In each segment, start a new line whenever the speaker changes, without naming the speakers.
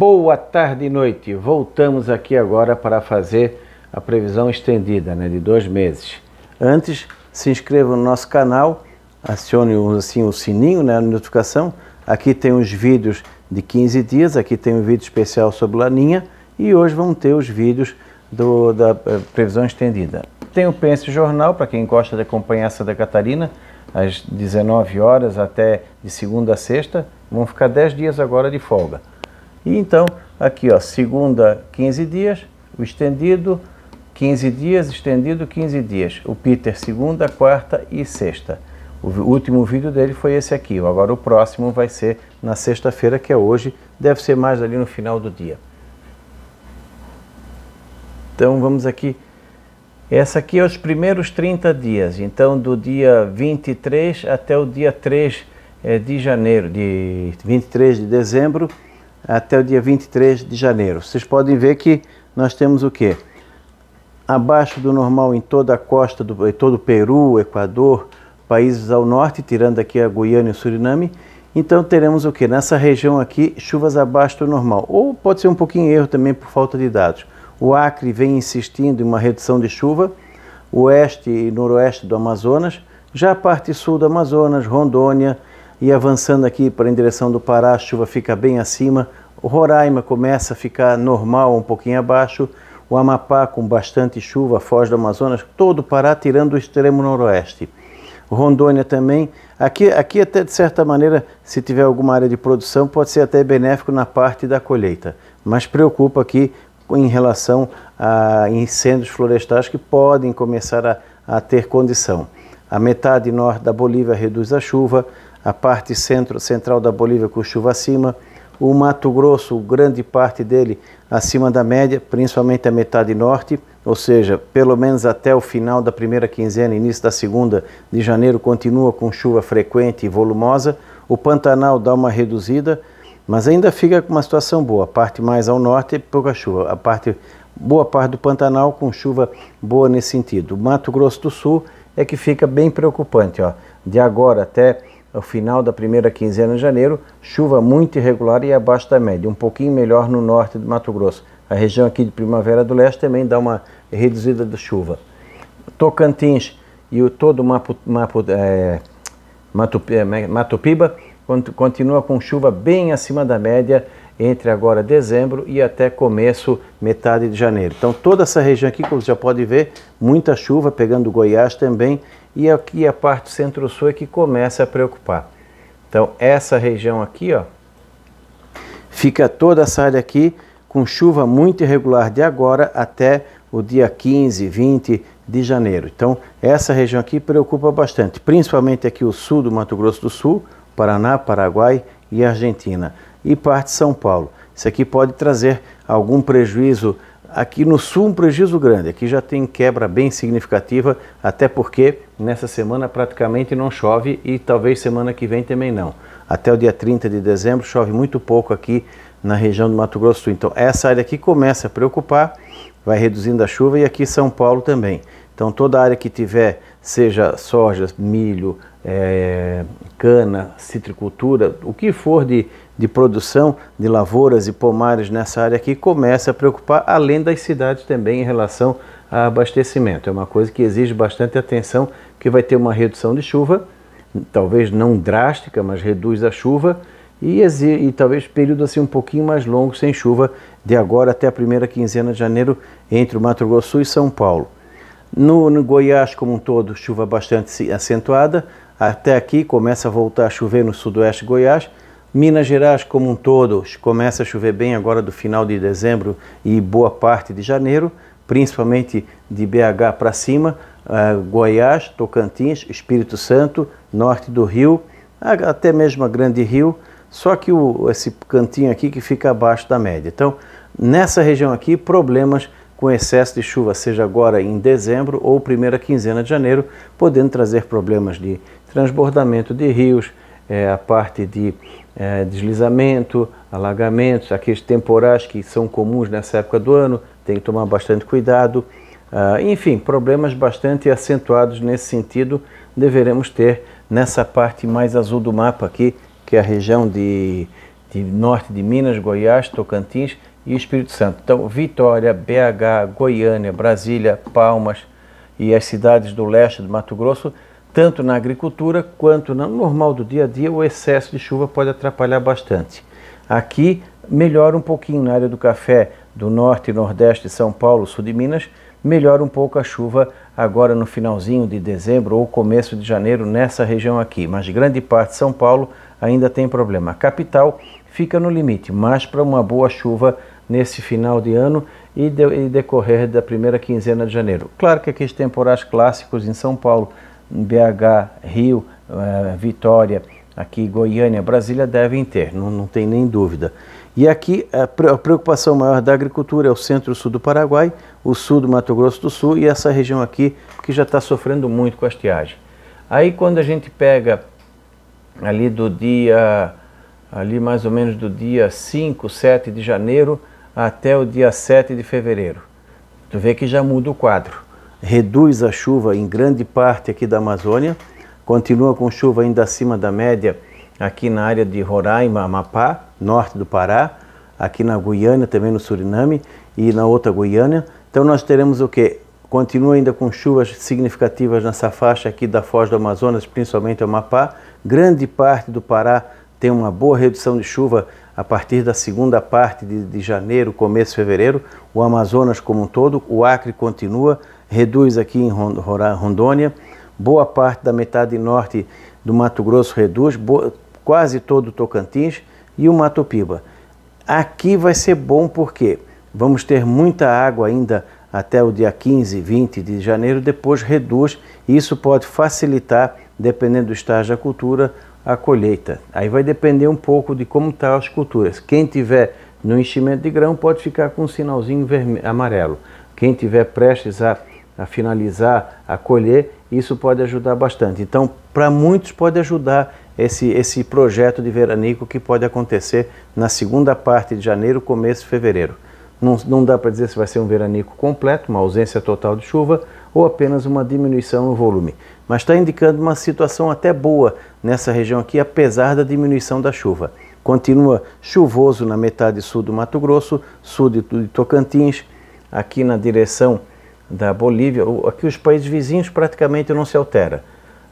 boa tarde e noite. Voltamos aqui agora para fazer a previsão estendida né, de dois meses. Antes, se inscreva no nosso canal, acione assim, o sininho, né, a notificação. Aqui tem os vídeos de 15 dias, aqui tem um vídeo especial sobre Laninha e hoje vão ter os vídeos do, da eh, previsão estendida. Tem o Pense Jornal, para quem gosta de acompanhar Santa Catarina, às 19 horas até de segunda a sexta, vão ficar 10 dias agora de folga. E então, aqui, ó, segunda, 15 dias, o estendido, 15 dias, estendido, 15 dias. O Peter, segunda, quarta e sexta. O último vídeo dele foi esse aqui. Agora o próximo vai ser na sexta-feira, que é hoje. Deve ser mais ali no final do dia. Então vamos aqui. Essa aqui é os primeiros 30 dias. Então do dia 23 até o dia 3 eh, de janeiro, de 23 de dezembro até o dia 23 de janeiro. Vocês podem ver que nós temos o que? Abaixo do normal em toda a costa, do, em todo o Peru, Equador, países ao norte, tirando aqui a Guiana e o Suriname. Então teremos o que? Nessa região aqui, chuvas abaixo do normal. Ou pode ser um pouquinho erro também por falta de dados. O Acre vem insistindo em uma redução de chuva, oeste e noroeste do Amazonas, já a parte sul do Amazonas, Rondônia, e avançando aqui para a direção do Pará, a chuva fica bem acima. O Roraima começa a ficar normal, um pouquinho abaixo. O Amapá com bastante chuva, Foz do Amazonas, todo o Pará tirando o extremo noroeste. Rondônia também. Aqui, aqui até de certa maneira, se tiver alguma área de produção, pode ser até benéfico na parte da colheita. Mas preocupa aqui em relação a incêndios florestais que podem começar a, a ter condição. A metade norte da Bolívia reduz a chuva, a parte centro, central da Bolívia com chuva acima, o Mato Grosso, grande parte dele acima da média, principalmente a metade norte, ou seja, pelo menos até o final da primeira quinzena, início da segunda de janeiro, continua com chuva frequente e volumosa. O Pantanal dá uma reduzida, mas ainda fica com uma situação boa. A parte mais ao norte, pouca chuva. A parte, boa parte do Pantanal com chuva boa nesse sentido. O Mato Grosso do Sul é que fica bem preocupante, ó. De agora até ao final da primeira quinzena de janeiro, chuva muito irregular e abaixo da média, um pouquinho melhor no norte do Mato Grosso. A região aqui de Primavera do Leste também dá uma reduzida de chuva. Tocantins e o todo Mapu, Mapu, é, Matopiba é, é, continua com chuva bem acima da média entre agora dezembro e até começo, metade de janeiro. Então toda essa região aqui, como você já pode ver, muita chuva, pegando Goiás também, e aqui a parte centro-sul é que começa a preocupar. Então essa região aqui, ó, fica toda essa área aqui com chuva muito irregular de agora até o dia 15, 20 de janeiro. Então essa região aqui preocupa bastante, principalmente aqui o sul do Mato Grosso do Sul, Paraná, Paraguai e Argentina e parte de São Paulo. Isso aqui pode trazer algum prejuízo Aqui no sul, um prejuízo grande. Aqui já tem quebra bem significativa, até porque nessa semana praticamente não chove e talvez semana que vem também não. Até o dia 30 de dezembro chove muito pouco aqui na região do Mato Grosso do Sul. Então, essa área aqui começa a preocupar, vai reduzindo a chuva e aqui São Paulo também. Então, toda a área que tiver, seja soja, milho, é, cana, citricultura, o que for de, de produção de lavouras e pomares nessa área aqui começa a preocupar, além das cidades também em relação a abastecimento. É uma coisa que exige bastante atenção, que vai ter uma redução de chuva, talvez não drástica, mas reduz a chuva e, e talvez período assim um pouquinho mais longo sem chuva de agora até a primeira quinzena de janeiro entre o Mato Grosso e São Paulo. No, no Goiás como um todo, chuva bastante acentuada. Até aqui começa a voltar a chover no sudoeste de Goiás Minas Gerais como um todo começa a chover bem agora do final de dezembro e boa parte de janeiro, principalmente de BH para cima, eh, Goiás, Tocantins, Espírito Santo, norte do Rio, até mesmo a Grande Rio, só que o, esse cantinho aqui que fica abaixo da média. Então, nessa região aqui, problemas com excesso de chuva, seja agora em dezembro ou primeira quinzena de janeiro, podendo trazer problemas de transbordamento de rios, é, a parte de é, deslizamento, alagamentos, aqueles temporais que são comuns nessa época do ano, tem que tomar bastante cuidado. Ah, enfim, problemas bastante acentuados nesse sentido deveremos ter nessa parte mais azul do mapa aqui, que é a região de, de norte de Minas, Goiás, Tocantins e Espírito Santo. Então, Vitória, BH, Goiânia, Brasília, Palmas e as cidades do leste do Mato Grosso tanto na agricultura quanto no normal do dia a dia, o excesso de chuva pode atrapalhar bastante. Aqui melhora um pouquinho na área do café do norte e nordeste de São Paulo, sul de Minas, melhora um pouco a chuva agora no finalzinho de dezembro ou começo de janeiro nessa região aqui, mas grande parte de São Paulo ainda tem problema. A capital fica no limite, mas para uma boa chuva nesse final de ano e, de, e decorrer da primeira quinzena de janeiro. Claro que aqueles temporais clássicos em São Paulo BH, Rio, eh, Vitória, aqui Goiânia, Brasília devem ter, não, não tem nem dúvida. E aqui a preocupação maior da agricultura é o centro-sul do Paraguai, o sul do Mato Grosso do Sul e essa região aqui que já está sofrendo muito com a estiagem. Aí quando a gente pega ali do dia, ali mais ou menos do dia 5, 7 de janeiro até o dia 7 de fevereiro, tu vê que já muda o quadro reduz a chuva em grande parte aqui da Amazônia, continua com chuva ainda acima da média aqui na área de Roraima, Amapá, norte do Pará, aqui na Guiana, também no Suriname e na outra Guiana. Então nós teremos o que? Continua ainda com chuvas significativas nessa faixa aqui da Foz do Amazonas, principalmente Amapá. Grande parte do Pará tem uma boa redução de chuva a partir da segunda parte de, de janeiro, começo de fevereiro. O Amazonas como um todo, o Acre continua, reduz aqui em Rondônia, boa parte da metade norte do Mato Grosso reduz, quase todo o Tocantins e o Mato Piba. Aqui vai ser bom porque vamos ter muita água ainda até o dia 15, 20 de janeiro, depois reduz e isso pode facilitar, dependendo do estágio da cultura, a colheita. Aí vai depender um pouco de como estão tá as culturas. Quem tiver no enchimento de grão pode ficar com um sinalzinho vermelho, amarelo. Quem tiver prestes a a finalizar, a colher, isso pode ajudar bastante. Então, para muitos pode ajudar esse, esse projeto de veranico que pode acontecer na segunda parte de janeiro, começo de fevereiro. Não, não dá para dizer se vai ser um veranico completo, uma ausência total de chuva, ou apenas uma diminuição no volume. Mas está indicando uma situação até boa nessa região aqui, apesar da diminuição da chuva. Continua chuvoso na metade sul do Mato Grosso, sul de, de Tocantins, aqui na direção da Bolívia, aqui os países vizinhos praticamente não se altera.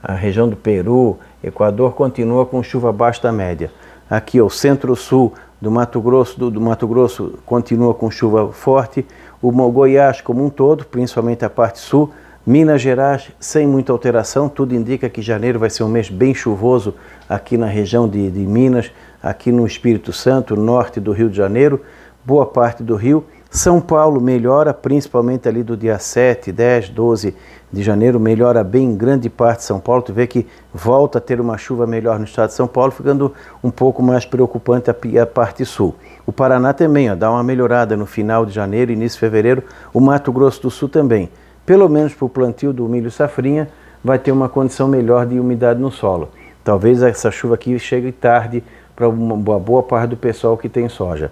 A região do Peru, Equador continua com chuva abaixo da média. Aqui o centro-sul do Mato Grosso, do, do, Mato Grosso continua com chuva forte. O Goiás como um todo, principalmente a parte sul, Minas Gerais sem muita alteração, tudo indica que janeiro vai ser um mês bem chuvoso aqui na região de, de Minas, aqui no Espírito Santo, norte do Rio de Janeiro, boa parte do Rio são Paulo melhora, principalmente ali do dia 7, 10, 12 de janeiro, melhora bem grande parte de São Paulo. Tu vê que volta a ter uma chuva melhor no estado de São Paulo, ficando um pouco mais preocupante a, a parte sul. O Paraná também ó, dá uma melhorada no final de janeiro, início de fevereiro. O Mato Grosso do Sul também. Pelo menos para o plantio do milho safrinha, vai ter uma condição melhor de umidade no solo. Talvez essa chuva aqui chegue tarde para uma boa parte do pessoal que tem soja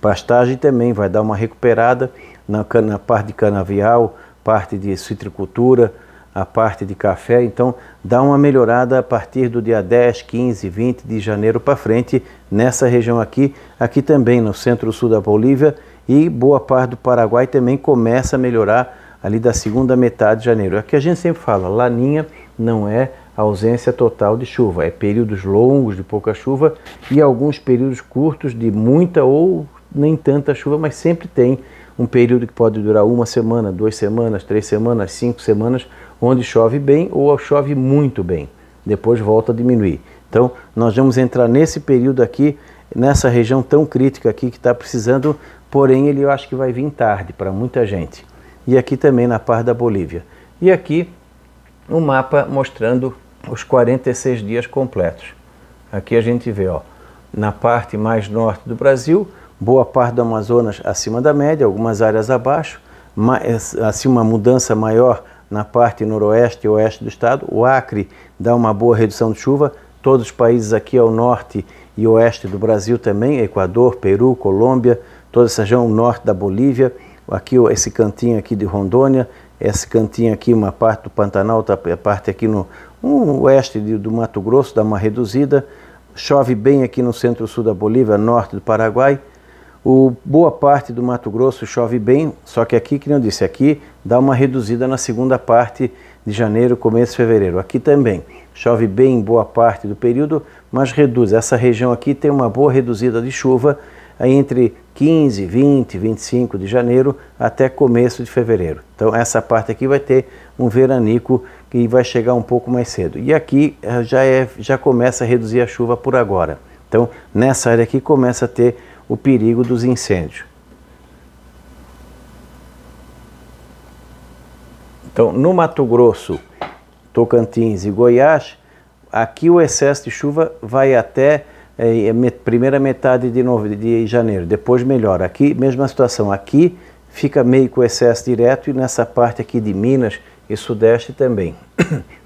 pastagem também vai dar uma recuperada na, na parte de canavial, parte de citricultura, a parte de café, então dá uma melhorada a partir do dia 10, 15, 20 de janeiro para frente nessa região aqui, aqui também no centro-sul da Bolívia e boa parte do Paraguai também começa a melhorar ali da segunda metade de janeiro. É que a gente sempre fala, laninha não é ausência total de chuva, é períodos longos de pouca chuva e alguns períodos curtos de muita ou nem tanta chuva, mas sempre tem um período que pode durar uma semana, duas semanas, três semanas, cinco semanas, onde chove bem ou chove muito bem. Depois volta a diminuir. Então, nós vamos entrar nesse período aqui, nessa região tão crítica aqui que está precisando, porém ele eu acho que vai vir tarde para muita gente. E aqui também na parte da Bolívia. E aqui um mapa mostrando os 46 dias completos. Aqui a gente vê, ó, na parte mais norte do Brasil, boa parte do Amazonas acima da média, algumas áreas abaixo, mas, eh, assim uma mudança maior na parte noroeste e oeste do estado. O Acre dá uma boa redução de chuva, todos os países aqui ao norte e oeste do Brasil também, Equador, Peru, Colômbia, toda essa região norte da Bolívia, aqui esse cantinho aqui de Rondônia, esse cantinho aqui, uma parte do Pantanal, a parte aqui no um, oeste de, do Mato Grosso, dá uma reduzida. Chove bem aqui no centro-sul da Bolívia, norte do Paraguai, o, boa parte do Mato Grosso chove bem, só que aqui, que eu disse, aqui dá uma reduzida na segunda parte de janeiro, começo de fevereiro. Aqui também chove bem boa parte do período, mas reduz. Essa região aqui tem uma boa reduzida de chuva eh, entre 15, 20, 25 de janeiro até começo de fevereiro. Então essa parte aqui vai ter um veranico que vai chegar um pouco mais cedo. E aqui eh, já, é, já começa a reduzir a chuva por agora. Então nessa área aqui começa a ter o perigo dos incêndios. Então, no Mato Grosso, Tocantins e Goiás, aqui o excesso de chuva vai até é, primeira metade de, nove, de janeiro, depois melhora. Aqui, mesma situação, aqui fica meio com excesso direto e nessa parte aqui de Minas e Sudeste também.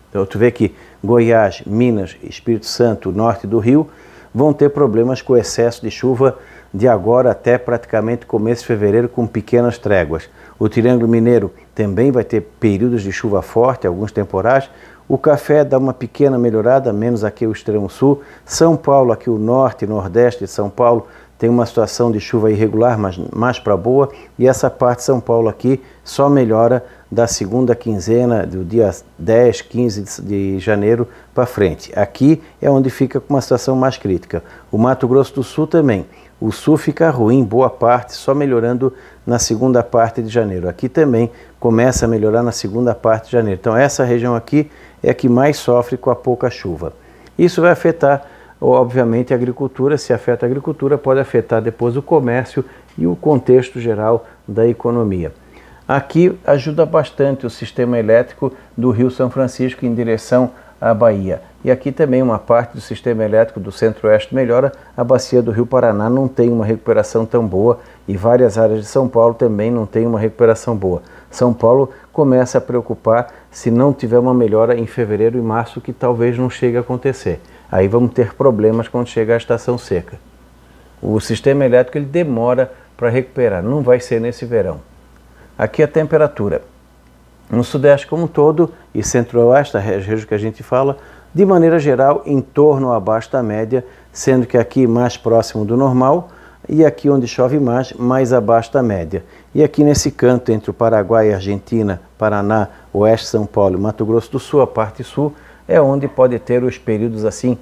Então tu vê que Goiás, Minas, Espírito Santo, norte do Rio vão ter problemas com excesso de chuva de agora até praticamente começo de fevereiro, com pequenas tréguas. O Triângulo Mineiro também vai ter períodos de chuva forte, alguns temporais. O café dá uma pequena melhorada, menos aqui o extremo sul. São Paulo, aqui o norte, nordeste de São Paulo, tem uma situação de chuva irregular, mas mais para boa, e essa parte de São Paulo aqui só melhora da segunda quinzena, do dia 10, 15 de janeiro para frente. Aqui é onde fica com uma situação mais crítica. O Mato Grosso do Sul também. O sul fica ruim, boa parte, só melhorando na segunda parte de janeiro. Aqui também começa a melhorar na segunda parte de janeiro. Então, essa região aqui é a que mais sofre com a pouca chuva. Isso vai afetar obviamente a agricultura, se afeta a agricultura, pode afetar depois o comércio e o contexto geral da economia. Aqui ajuda bastante o sistema elétrico do Rio São Francisco em direção à Bahia. E aqui também uma parte do sistema elétrico do Centro-Oeste melhora. A bacia do Rio Paraná não tem uma recuperação tão boa e várias áreas de São Paulo também não tem uma recuperação boa. São Paulo começa a preocupar se não tiver uma melhora em fevereiro e março, que talvez não chegue a acontecer. Aí vamos ter problemas quando chegar a estação seca. O sistema elétrico ele demora para recuperar, não vai ser nesse verão. Aqui a temperatura. No Sudeste como um todo e Centro-Oeste, a região que a gente fala, de maneira geral, em torno ou abaixo da média, sendo que aqui mais próximo do normal e aqui onde chove mais, mais abaixo da média. E aqui nesse canto entre o Paraguai e Argentina, Paraná, Oeste, São Paulo e Mato Grosso do Sul, a parte sul, é onde pode ter os períodos assim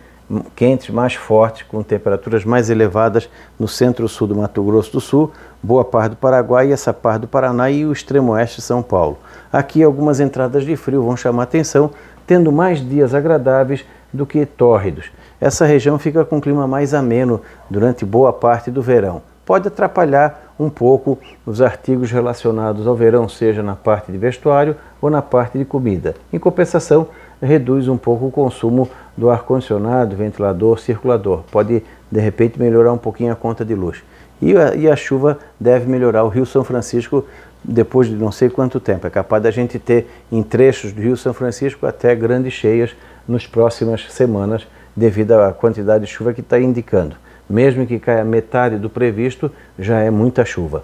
quentes mais fortes, com temperaturas mais elevadas no centro-sul do Mato Grosso do Sul, boa parte do Paraguai, essa parte do Paraná e o extremo oeste de São Paulo. Aqui algumas entradas de frio vão chamar atenção, tendo mais dias agradáveis do que tórridos. Essa região fica com um clima mais ameno durante boa parte do verão. Pode atrapalhar um pouco os artigos relacionados ao verão, seja na parte de vestuário ou na parte de comida. Em compensação, reduz um pouco o consumo do ar-condicionado, ventilador, circulador. Pode, de repente, melhorar um pouquinho a conta de luz. E a, e a chuva deve melhorar. O Rio São Francisco, depois de não sei quanto tempo, é capaz da gente ter em trechos do Rio São Francisco até grandes cheias nas próximas semanas, devido à quantidade de chuva que está indicando. Mesmo que caia metade do previsto, já é muita chuva.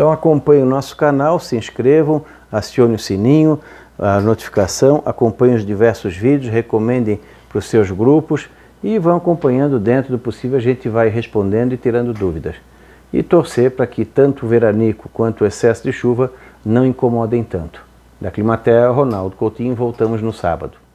Então acompanhe o nosso canal, se inscrevam, acione o sininho, a notificação, acompanhem os diversos vídeos, recomendem para os seus grupos e vão acompanhando dentro do possível, a gente vai respondendo e tirando dúvidas. E torcer para que tanto o veranico quanto o excesso de chuva não incomodem tanto. Da Climatea, Ronaldo Coutinho, voltamos no sábado.